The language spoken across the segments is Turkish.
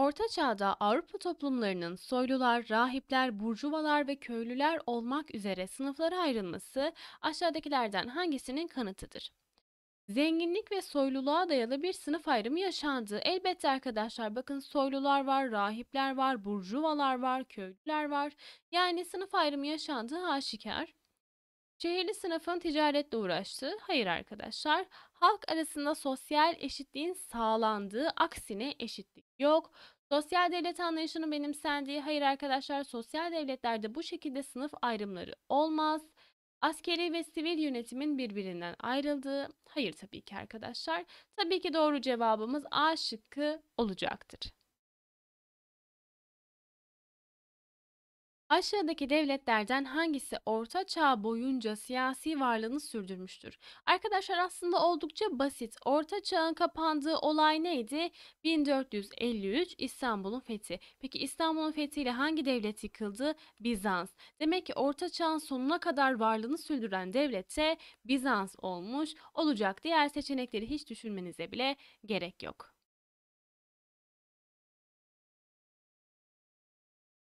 Orta Çağ'da Avrupa toplumlarının soylular, rahipler, burjuvalar ve köylüler olmak üzere sınıflara ayrılması aşağıdakilerden hangisinin kanıtıdır? Zenginlik ve soyluluğa dayalı bir sınıf ayrımı yaşandı. Elbette arkadaşlar bakın soylular var, rahipler var, burjuvalar var, köylüler var. Yani sınıf ayrımı yaşandığı aşikar. Şehirli sınıfın ticaretle uğraştığı, hayır arkadaşlar, halk arasında sosyal eşitliğin sağlandığı, aksine eşitlik yok. Sosyal devlet anlayışının benimsendiği, hayır arkadaşlar, sosyal devletlerde bu şekilde sınıf ayrımları olmaz. Askeri ve sivil yönetimin birbirinden ayrıldığı, hayır tabii ki arkadaşlar. Tabii ki doğru cevabımız A şıkkı olacaktır. Aşağıdaki devletlerden hangisi Orta Çağ boyunca siyasi varlığını sürdürmüştür? Arkadaşlar aslında oldukça basit. Orta Çağ'ın kapandığı olay neydi? 1453 İstanbul'un fethi. Peki İstanbul'un fethiyle hangi devlet yıkıldı? Bizans. Demek ki Orta Çağ'ın sonuna kadar varlığını sürdüren devlette de Bizans olmuş olacak. Diğer seçenekleri hiç düşünmenize bile gerek yok.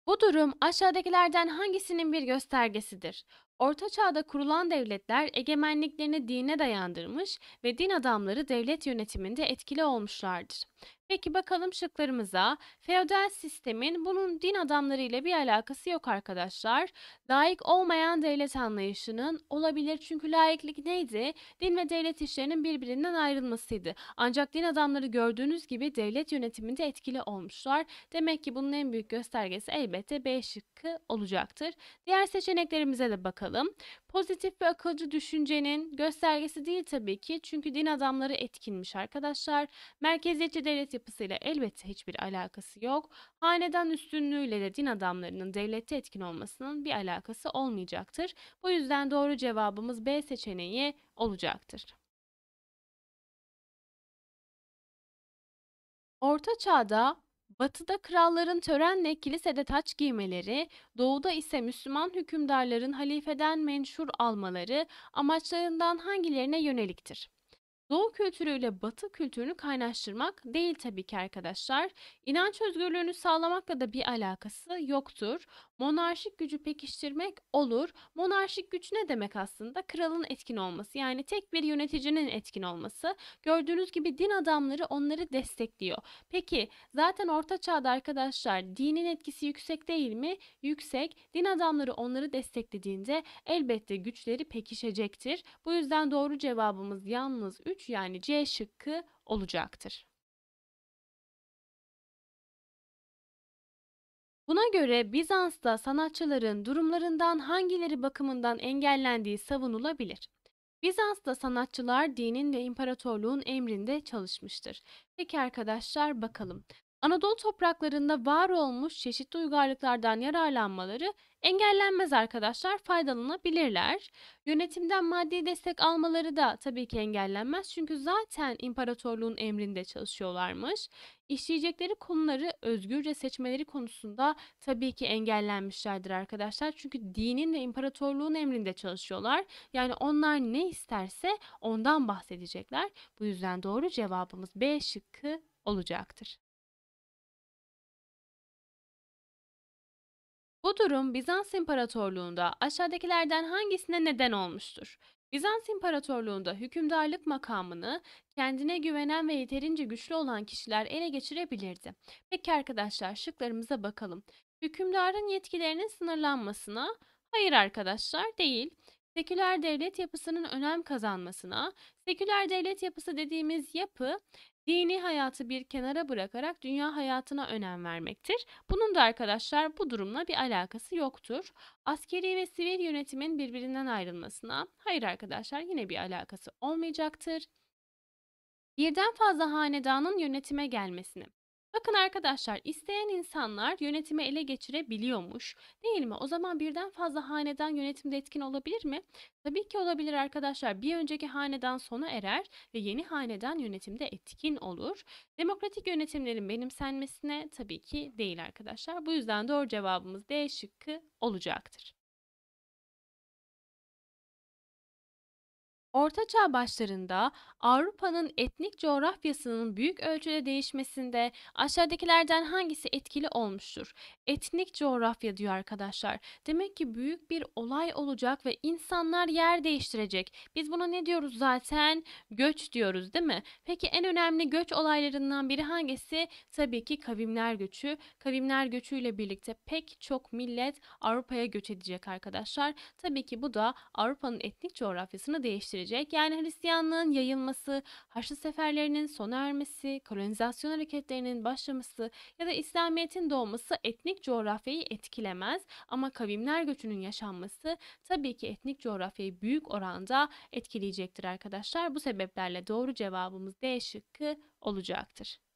Bu durum aşağıdakilerden hangisinin bir göstergesidir? Orta Çağ'da kurulan devletler egemenliklerini dine dayandırmış ve din adamları devlet yönetiminde etkili olmuşlardır. Peki bakalım şıklarımıza. Feodal sistemin bunun din adamları ile bir alakası yok arkadaşlar. Laik olmayan devlet anlayışının olabilir çünkü laiklik neydi? Din ve devlet işlerinin birbirinden ayrılmasıydı. Ancak din adamları gördüğünüz gibi devlet yönetiminde etkili olmuşlar. Demek ki bunun en büyük göstergesi elbette B şıkkı olacaktır. Diğer seçeneklerimize de bakalım bakalım. Pozitif ve akılcı düşüncenin göstergesi değil tabii ki çünkü din adamları etkinmiş arkadaşlar. Merkeziyetçi devlet yapısıyla elbette hiçbir alakası yok. Hanedan üstünlüğüyle de din adamlarının devlette etkin olmasının bir alakası olmayacaktır. Bu yüzden doğru cevabımız B seçeneği olacaktır. Orta Çağ'da Batı'da kralların törenle kilisede taç giymeleri, doğuda ise Müslüman hükümdarların halifeden menşur almaları amaçlarından hangilerine yöneliktir? Doğu kültürüyle Batı kültürünü kaynaştırmak değil tabii ki arkadaşlar. İnanç özgürlüğünü sağlamakla da bir alakası yoktur. Monarşik gücü pekiştirmek olur. Monarşik güç ne demek aslında? Kralın etkin olması. Yani tek bir yöneticinin etkin olması. Gördüğünüz gibi din adamları onları destekliyor. Peki zaten orta çağda arkadaşlar dinin etkisi yüksek değil mi? Yüksek. Din adamları onları desteklediğinde elbette güçleri pekişecektir. Bu yüzden doğru cevabımız yalnız 3 yani C şıkkı olacaktır. Buna göre Bizans'ta sanatçıların durumlarından hangileri bakımından engellendiği savunulabilir. Bizans'ta sanatçılar dinin ve imparatorluğun emrinde çalışmıştır. Peki arkadaşlar bakalım. Anadolu topraklarında var olmuş çeşitli uygarlıklardan yararlanmaları engellenmez arkadaşlar faydalanabilirler. Yönetimden maddi destek almaları da tabii ki engellenmez çünkü zaten imparatorluğun emrinde çalışıyorlarmış. İşleyecekleri konuları özgürce seçmeleri konusunda tabii ki engellenmişlerdir arkadaşlar. Çünkü dinin ve imparatorluğun emrinde çalışıyorlar. Yani onlar ne isterse ondan bahsedecekler. Bu yüzden doğru cevabımız B şıkkı olacaktır. Bu durum Bizans İmparatorluğu'nda aşağıdakilerden hangisine neden olmuştur? Bizans İmparatorluğu'nda hükümdarlık makamını kendine güvenen ve yeterince güçlü olan kişiler ele geçirebilirdi. Peki arkadaşlar şıklarımıza bakalım. Hükümdarın yetkilerinin sınırlanmasına hayır arkadaşlar değil seküler devlet yapısının önem kazanmasına, seküler devlet yapısı dediğimiz yapı dini hayatı bir kenara bırakarak dünya hayatına önem vermektir. Bunun da arkadaşlar bu durumla bir alakası yoktur. Askeri ve sivil yönetimin birbirinden ayrılmasına hayır arkadaşlar yine bir alakası olmayacaktır. Birden fazla hanedanın yönetime gelmesini Bakın arkadaşlar isteyen insanlar yönetimi ele geçirebiliyormuş değil mi? O zaman birden fazla hanedan yönetimde etkin olabilir mi? Tabii ki olabilir arkadaşlar. Bir önceki hanedan sona erer ve yeni hanedan yönetimde etkin olur. Demokratik yönetimlerin benimsenmesine tabii ki değil arkadaşlar. Bu yüzden doğru cevabımız D şıkkı olacaktır. Orta Çağ başlarında Avrupa'nın etnik coğrafyasının büyük ölçüde değişmesinde aşağıdakilerden hangisi etkili olmuştur? Etnik coğrafya diyor arkadaşlar. Demek ki büyük bir olay olacak ve insanlar yer değiştirecek. Biz buna ne diyoruz zaten? Göç diyoruz değil mi? Peki en önemli göç olaylarından biri hangisi? Tabii ki kavimler göçü. Kavimler göçüyle birlikte pek çok millet Avrupa'ya göç edecek arkadaşlar. Tabii ki bu da Avrupa'nın etnik coğrafyasını değiştirecek sürecek. Yani Hristiyanlığın yayılması, Haçlı seferlerinin sona ermesi, kolonizasyon hareketlerinin başlaması ya da İslamiyet'in doğması etnik coğrafyayı etkilemez ama kavimler göçünün yaşanması tabii ki etnik coğrafyayı büyük oranda etkileyecektir arkadaşlar. Bu sebeplerle doğru cevabımız D şıkkı olacaktır.